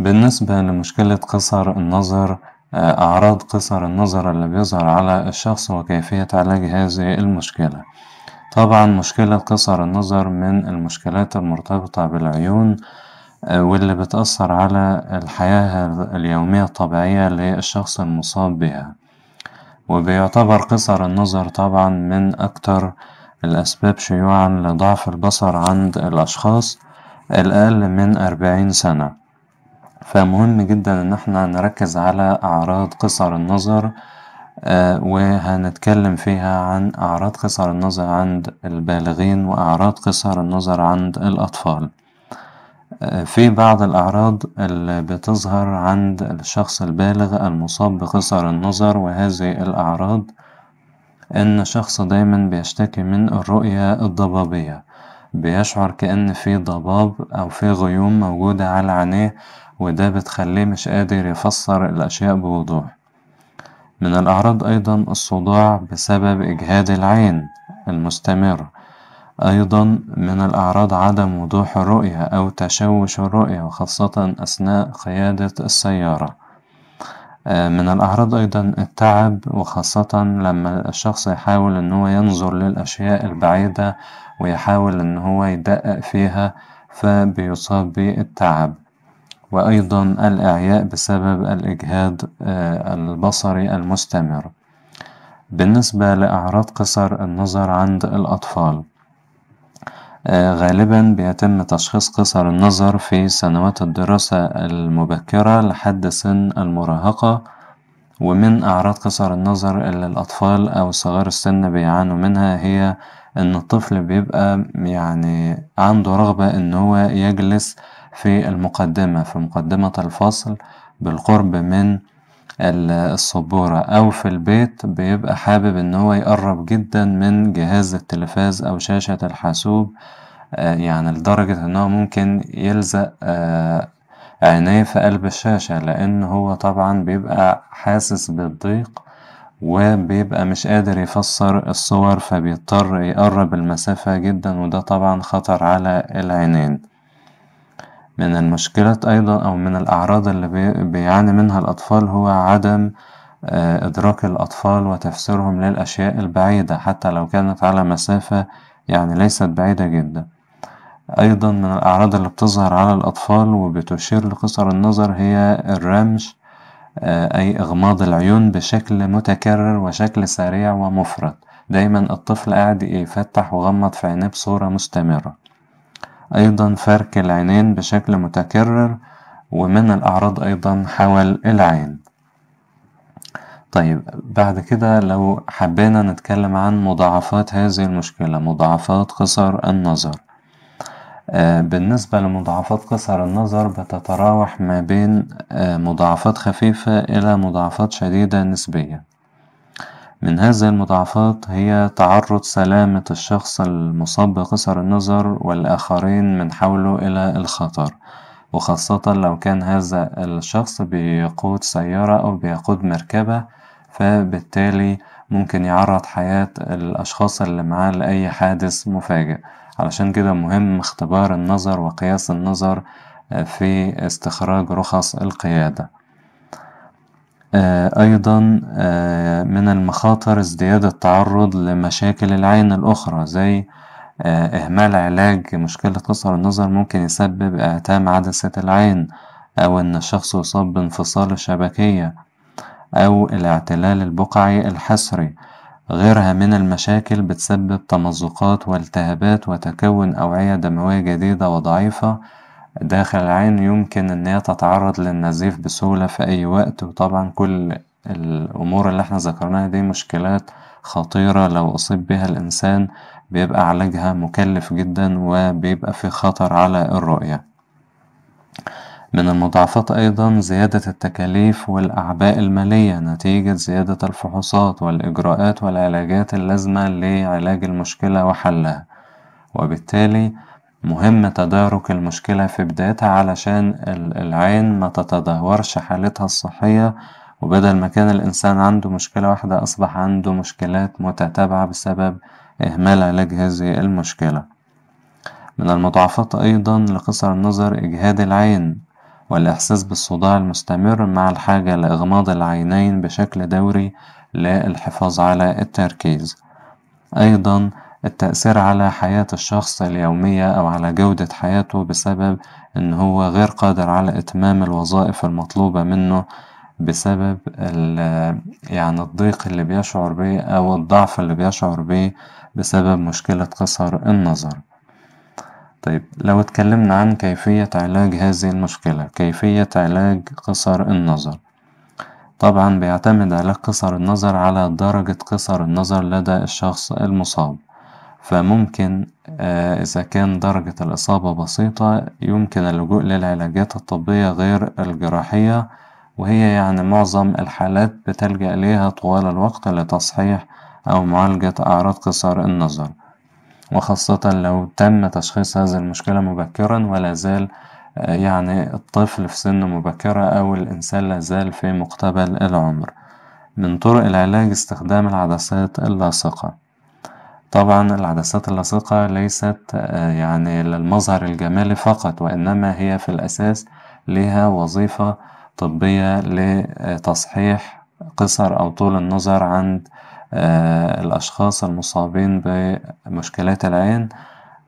بالنسبة لمشكلة قصر النظر آه، أعراض قصر النظر اللي بيظهر على الشخص وكيفية علاج هذه المشكلة طبعا مشكلة قصر النظر من المشكلات المرتبطة بالعيون آه، واللي بتأثر على الحياة اليومية الطبيعية للشخص المصاب بها وبيعتبر قصر النظر طبعا من أكتر الأسباب شيوعا لضعف البصر عند الأشخاص الأقل من أربعين سنة فمهم جدا ان احنا نركز على اعراض قصر النظر آه، وهنتكلم فيها عن اعراض قصر النظر عند البالغين واعراض قصر النظر عند الاطفال آه، في بعض الأعراض اللي بتظهر عند الشخص البالغ المصاب بقصر النظر وهذه الأعراض إن الشخص دايما بيشتكي من الرؤية الضبابية بيشعر كأن في ضباب أو في غيوم موجودة على عينيه وده بتخليه مش قادر يفسر الأشياء بوضوح من الأعراض أيضا الصداع بسبب إجهاد العين المستمر أيضا من الأعراض عدم وضوح الرؤية أو تشوش الرؤية وخاصة أثناء قيادة السيارة آه، من الأعراض أيضا التعب وخاصة لما الشخص يحاول أنه ينظر للأشياء البعيدة ويحاول إن هو يدقق فيها فبيصاب بالتعب وأيضا الإعياء بسبب الإجهاد آه، البصري المستمر بالنسبة لأعراض قصر النظر عند الأطفال آه، غالبا بيتم تشخيص قصر النظر في سنوات الدراسة المبكرة لحد سن المراهقة ومن أعراض قصر النظر اللي الأطفال أو صغار السن بيعانوا منها هي إن الطفل بيبقى يعني عنده رغبة إن هو يجلس في المقدمة في مقدمة الفصل بالقرب من السبورة أو في البيت بيبقى حابب إن هو يقرب جدا من جهاز التلفاز أو شاشة الحاسوب آه، يعني لدرجة إن هو ممكن يلزق آه، عينيه في قلب الشاشة لأن هو طبعا بيبقى حاسس بالضيق وبيبقى مش قادر يفسر الصور فبيضطر يقرب المسافة جدا وده طبعا خطر على العينين من المشكلة أيضا أو من الأعراض اللي بيعاني منها الأطفال هو عدم آه، إدراك الأطفال وتفسيرهم للأشياء البعيدة حتى لو كانت على مسافة يعني ليست بعيدة جدا أيضا من الأعراض اللي بتظهر على الأطفال وبتشير لقصر النظر هي الرمش آه، أي إغماض العيون بشكل متكرر وشكل سريع ومفرط دايما الطفل قاعد يفتح وغمض في عينيه بصورة مستمرة أيضا فرك العينين بشكل متكرر ومن الأعراض أيضا حول العين طيب بعد كده لو حبينا نتكلم عن مضاعفات هذه المشكلة مضاعفات قصر النظر آه، بالنسبة لمضاعفات قصر النظر بتتراوح ما بين آه، مضاعفات خفيفة إلى مضاعفات شديدة نسبيا من هذه المضاعفات هي تعرض سلامة الشخص المصاب بقصر النظر والآخرين من حوله إلى الخطر وخاصة لو كان هذا الشخص بيقود سيارة أو بيقود مركبة فبالتالي ممكن يعرض حياة الأشخاص اللي معاه لأي حادث مفاجئ علشان كده مهم اختبار النظر وقياس النظر آه، في استخراج رخص القيادة آه، أيضا آه، من المخاطر ازدياد التعرض لمشاكل العين الأخرى زي إهمال علاج مشكلة قصر النظر ممكن يسبب إعتام عدسة العين أو إن الشخص يصاب بانفصال الشبكية أو الاعتلال البقعي الحصري غيرها من المشاكل بتسبب تمزقات والتهابات وتكون أوعية دموية جديدة وضعيفة داخل العين يمكن إن هي تتعرض للنزيف بسهولة في أي وقت وطبعا كل الأمور اللي احنا ذكرناها دي مشكلات خطيرة لو أصيب بها الإنسان بيبقى علاجها مكلف جدا وبيبقى في خطر على الرؤية من المضاعفات أيضا زيادة التكاليف والأعباء المالية نتيجة زيادة الفحوصات والإجراءات والعلاجات اللازمة لعلاج المشكلة وحلها وبالتالي مهم تدارك المشكلة في بدايتها علشان العين ما تتدهورش حالتها الصحية وبدل ما كان الإنسان عنده مشكلة واحدة أصبح عنده مشكلات متتابعة بسبب إهمال علاج هذه المشكلة من المضاعفات أيضا لقصر النظر إجهاد العين والإحساس بالصداع المستمر مع الحاجة لإغماض العينين بشكل دوري للحفاظ على التركيز أيضا التأثير على حياة الشخص اليومية أو على جودة حياته بسبب إن هو غير قادر على إتمام الوظائف المطلوبة منه بسبب يعني الضيق اللي بيشعر به أو الضعف اللي بيشعر به بسبب مشكلة قصر النظر طيب لو اتكلمنا عن كيفية علاج هذه المشكلة كيفية علاج قصر النظر طبعا بيعتمد علاج قصر النظر على درجة قصر النظر لدى الشخص المصاب فممكن آه، إذا كان درجة الإصابة بسيطة يمكن اللجوء للعلاجات الطبية غير الجراحية وهي يعني معظم الحالات بتلجأ إليها طوال الوقت لتصحيح أو معالجة أعراض قصر النظر وخاصة لو تم تشخيص هذه المشكلة مبكرا ولا زال آه، يعني الطفل في سن مبكرة أو الإنسان لا زال في مقتبل العمر من طرق العلاج استخدام العدسات اللاصقة طبعا العدسات اللاصقة ليست آه، يعني للمظهر الجمالي فقط وإنما هي في الأساس لها وظيفة طبية لتصحيح قصر أو طول النظر عند آه، الأشخاص المصابين بمشكلات العين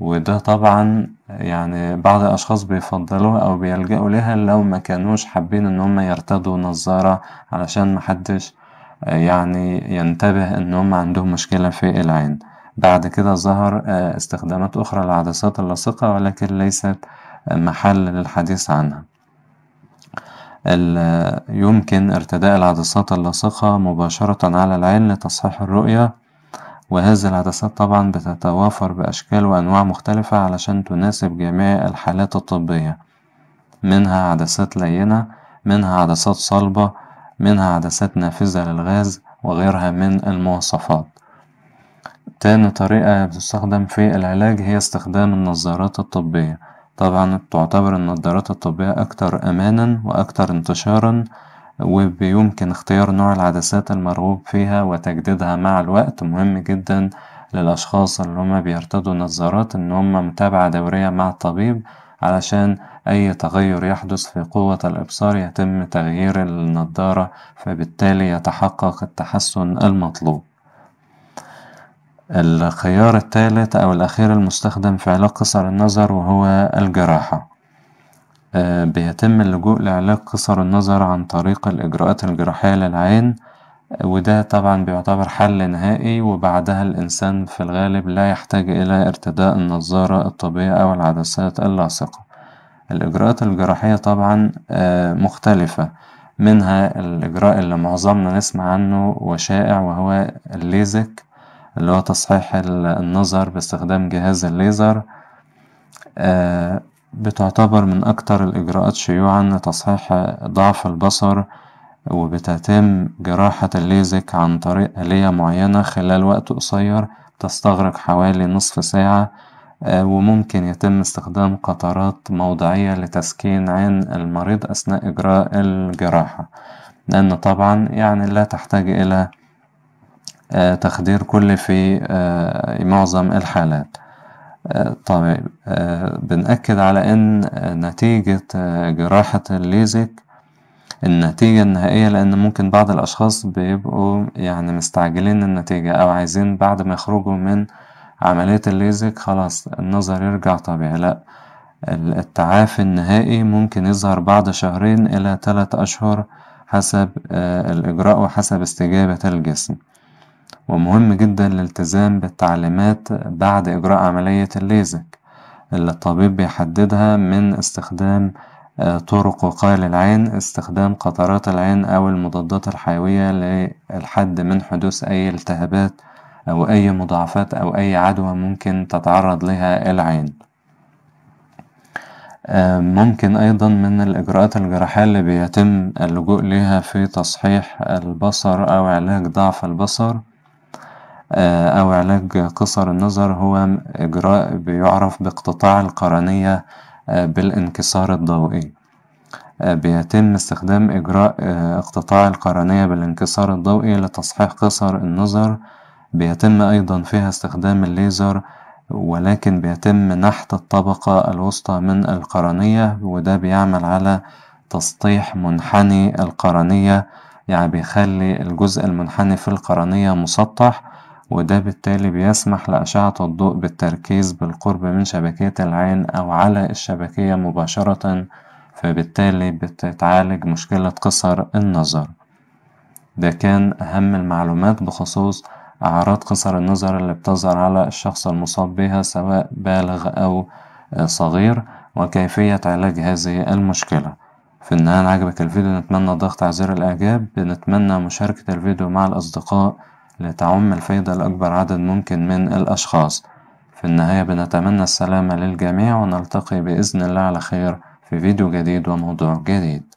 وده طبعا يعني بعض الأشخاص بيفضلوها أو بيلجأوا لها لو ما كانوش حابين إن هم يرتدوا نظارة علشان محدش آه، يعني ينتبه إن هم عندهم مشكلة في العين بعد كده ظهر آه، استخدامات أخرى للعدسات اللاصقة ولكن ليست محل للحديث عنها يمكن ارتداء العدسات اللاصقة مباشرة على العين لتصحيح الرؤية وهذه العدسات طبعا بتتوافر بأشكال وأنواع مختلفة علشان تناسب جميع الحالات الطبية منها عدسات لينة منها عدسات صلبة منها عدسات نافذة للغاز وغيرها من المواصفات تاني طريقة بتستخدم في العلاج هي استخدام النظارات الطبية طبعا تعتبر النظارات الطبية أكثر أمانا وأكثر انتشارا وبيمكن اختيار نوع العدسات المرغوب فيها وتجديدها مع الوقت مهم جدا للأشخاص اللي هما بيرتدوا نظارات إن هما متابعة دورية مع الطبيب علشان أي تغير يحدث في قوة الإبصار يتم تغيير النضارة فبالتالي يتحقق التحسن المطلوب. الخيار الثالث أو الأخير المستخدم في علاج قصر النظر وهو الجراحة آه، بيتم اللجوء لعلاج قصر النظر عن طريق الإجراءات الجراحية للعين وده طبعا بيعتبر حل نهائي وبعدها الإنسان في الغالب لا يحتاج إلى ارتداء النظارة الطبية أو العدسات اللاصقة الإجراءات الجراحية طبعا آه، مختلفة منها الإجراء اللي معظمنا نسمع عنه وشائع وهو الليزك اللي هو تصحيح النظر باستخدام جهاز الليزر آه، بتعتبر من أكتر الإجراءات شيوعا لتصحيح ضعف البصر وبتتم جراحة الليزك عن طريق آلية معينة خلال وقت قصير تستغرق حوالي نصف ساعة آه، وممكن يتم استخدام قطرات موضعية لتسكين عين المريض أثناء إجراء الجراحة لأن طبعا يعني لا تحتاج إلى آه، تخدير كلي في آه، معظم الحالات آه، طيب بنأكد على إن نتيجة جراحة الليزك النتيجة النهائية لأن ممكن بعض الأشخاص بيبقوا يعني مستعجلين النتيجة أو عايزين بعد ما يخرجوا من عملية الليزك خلاص النظر يرجع طبيعي لأ التعافي النهائي ممكن يظهر بعد شهرين إلى ثلاث أشهر حسب الإجراء وحسب استجابة الجسم ومهم جدا الالتزام بالتعليمات بعد إجراء عملية الليزك اللي الطبيب بيحددها من استخدام آه، طرق وقاية للعين استخدام قطرات العين أو المضادات الحيوية للحد من حدوث أي التهابات أو أي مضاعفات أو أي عدوى ممكن تتعرض لها العين آه، ممكن أيضا من الإجراءات الجراحية اللي بيتم اللجوء لها في تصحيح البصر أو علاج ضعف البصر آه، أو علاج قصر النظر هو إجراء بيعرف باقتطاع القرنية آه، بالانكسار الضوئي آه، بيتم استخدام إجراء اقتطاع القرنية بالانكسار الضوئي لتصحيح قصر النظر بيتم أيضا فيها استخدام الليزر ولكن بيتم نحت الطبقة الوسطى من القرنية وده بيعمل على تسطيح منحني القرنية يعني بيخلي الجزء المنحني في القرنية مسطح وده بالتالي بيسمح لأشعة الضوء بالتركيز بالقرب من شبكية العين أو على الشبكية مباشرة فبالتالي بتتعالج مشكلة قصر النظر ده كان أهم المعلومات بخصوص أعراض قصر النظر اللي بتظهر على الشخص المصاب بها سواء بالغ أو صغير وكيفية علاج هذه المشكلة في النهاية عجبك الفيديو نتمنى ضغط على زر الإعجاب نتمنى مشاركة الفيديو مع الأصدقاء لتعم الفايدة لأكبر عدد ممكن من الأشخاص في النهاية بنتمنى السلامة للجميع ونلتقي بإذن الله على خير في فيديو جديد وموضوع جديد